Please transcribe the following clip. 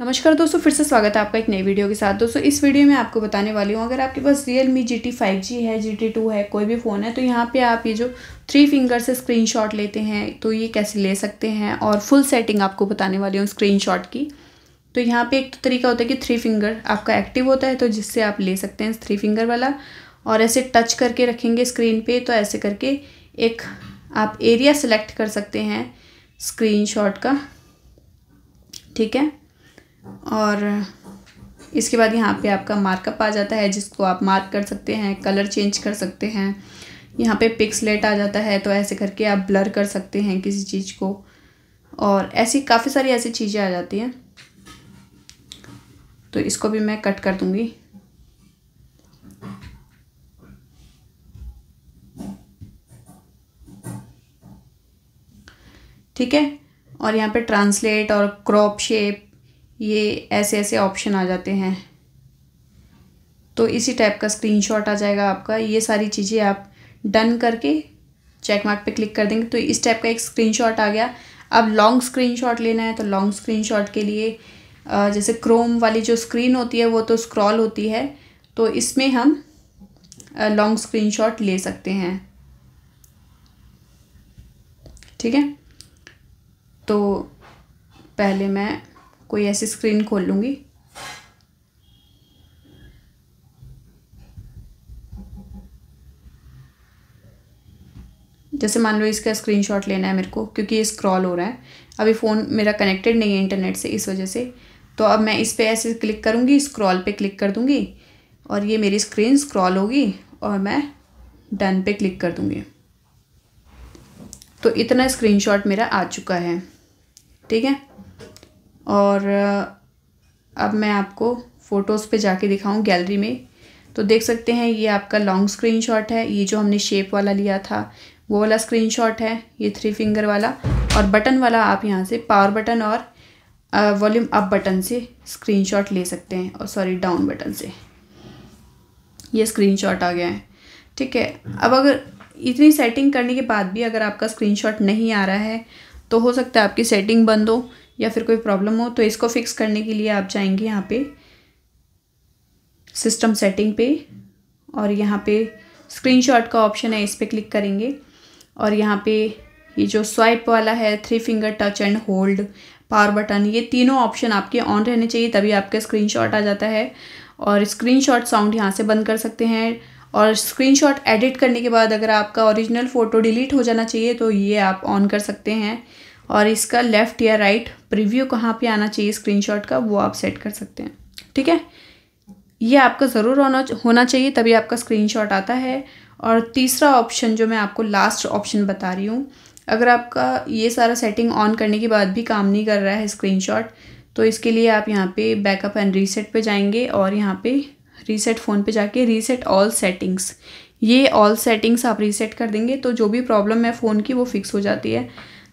नमस्कार दोस्तों फिर से स्वागत है आपका एक नई वीडियो के साथ दोस्तों इस वीडियो में आपको बताने वाली हूँ अगर आपके पास Realme G T five G है जी टी टू है कोई भी फ़ोन है तो यहाँ पे आप ये जो थ्री फिंगर से स्क्रीनशॉट लेते हैं तो ये कैसे ले सकते हैं और फुल सेटिंग आपको बताने वाली हूँ शॉट की तो यहाँ पर एक तो तरीका होता है कि थ्री फिंगर आपका एक्टिव होता है तो जिससे आप ले सकते हैं थ्री फिंगर वाला और ऐसे टच करके रखेंगे स्क्रीन पर तो ऐसे करके एक आप एरिया सेलेक्ट कर सकते हैं स्क्रीन का ठीक है और इसके बाद यहाँ पे आपका मार्कअप आ जाता है जिसको आप मार्क कर सकते हैं कलर चेंज कर सकते हैं यहाँ पे पिक्सलेट आ जाता है तो ऐसे करके आप ब्लर कर सकते हैं किसी चीज़ को और ऐसी काफ़ी सारी ऐसी चीज़ें आ जाती हैं तो इसको भी मैं कट कर दूँगी ठीक है और यहाँ पे ट्रांसलेट और क्रॉप शेप ये ऐसे ऐसे ऑप्शन आ जाते हैं तो इसी टाइप का स्क्रीनशॉट आ जाएगा आपका ये सारी चीज़ें आप डन करके चेक मार्क पे क्लिक कर देंगे तो इस टाइप का एक स्क्रीनशॉट आ गया अब लॉन्ग स्क्रीनशॉट लेना है तो लॉन्ग स्क्रीनशॉट के लिए जैसे क्रोम वाली जो स्क्रीन होती है वो तो स्क्रॉल होती है तो इसमें हम लॉन्ग स्क्रीन ले सकते हैं ठीक है तो पहले मैं कोई ऐसी स्क्रीन खोल लूँगी जैसे मान लो इसका स्क्रीनशॉट लेना है मेरे को क्योंकि ये स्क्रॉल हो रहा है अभी फ़ोन मेरा कनेक्टेड नहीं है इंटरनेट से इस वजह से तो अब मैं इस पर ऐसे क्लिक करूँगी स्क्रॉल पे क्लिक कर दूँगी और ये मेरी स्क्रीन स्क्रॉल होगी और मैं डन पे क्लिक कर दूँगी तो इतना स्क्रीनशॉट मेरा आ चुका है ठीक है और अब मैं आपको फ़ोटोज़ पे जाके दिखाऊं गैलरी में तो देख सकते हैं ये आपका लॉन्ग स्क्रीनशॉट है ये जो हमने शेप वाला लिया था वो वाला स्क्रीनशॉट है ये थ्री फिंगर वाला और बटन वाला आप यहाँ से पावर बटन और वॉल्यूम अप बटन से स्क्रीनशॉट ले सकते हैं और सॉरी डाउन बटन से ये स्क्रीनशॉट आ गया है ठीक है अब अगर इतनी सेटिंग करने के बाद भी अगर आपका स्क्रीनशॉट नहीं आ रहा है तो हो सकता है आपकी सेटिंग बंद हो या फिर कोई प्रॉब्लम हो तो इसको फिक्स करने के लिए आप जाएंगे यहाँ पे सिस्टम सेटिंग पे और यहाँ पे स्क्रीनशॉट का ऑप्शन है इस पर क्लिक करेंगे और यहाँ पे ये जो स्वाइप वाला है three finger touch and hold power button ये तीनों ऑप्शन आपके ऑन रहने चाहिए तभी आपका स्क्रीन आ जाता है और स्क्रीन साउंड यहाँ से बंद कर सकते हैं और स्क्रीनशॉट एडिट करने के बाद अगर आपका ओरिजिनल फ़ोटो डिलीट हो जाना चाहिए तो ये आप ऑन कर सकते हैं और इसका लेफ़्ट या राइट प्रीव्यू कहाँ पे आना चाहिए स्क्रीनशॉट का वो आप सेट कर सकते हैं ठीक है ये आपका ज़रूर होना होना चाहिए तभी आपका स्क्रीनशॉट आता है और तीसरा ऑप्शन जो मैं आपको लास्ट ऑप्शन बता रही हूँ अगर आपका ये सारा सेटिंग ऑन करने के बाद भी काम नहीं कर रहा है स्क्रीनशॉट तो इसके लिए आप यहाँ पे बैकअप एंड रीसेट पे जाएंगे और यहाँ पे रीसेट फ़ोन पे जाके रीसेट ऑल सेटिंग्स ये ऑल सेटिंग्स आप रीसेट कर देंगे तो जो भी प्रॉब्लम है फ़ोन की वो फिक्स हो जाती है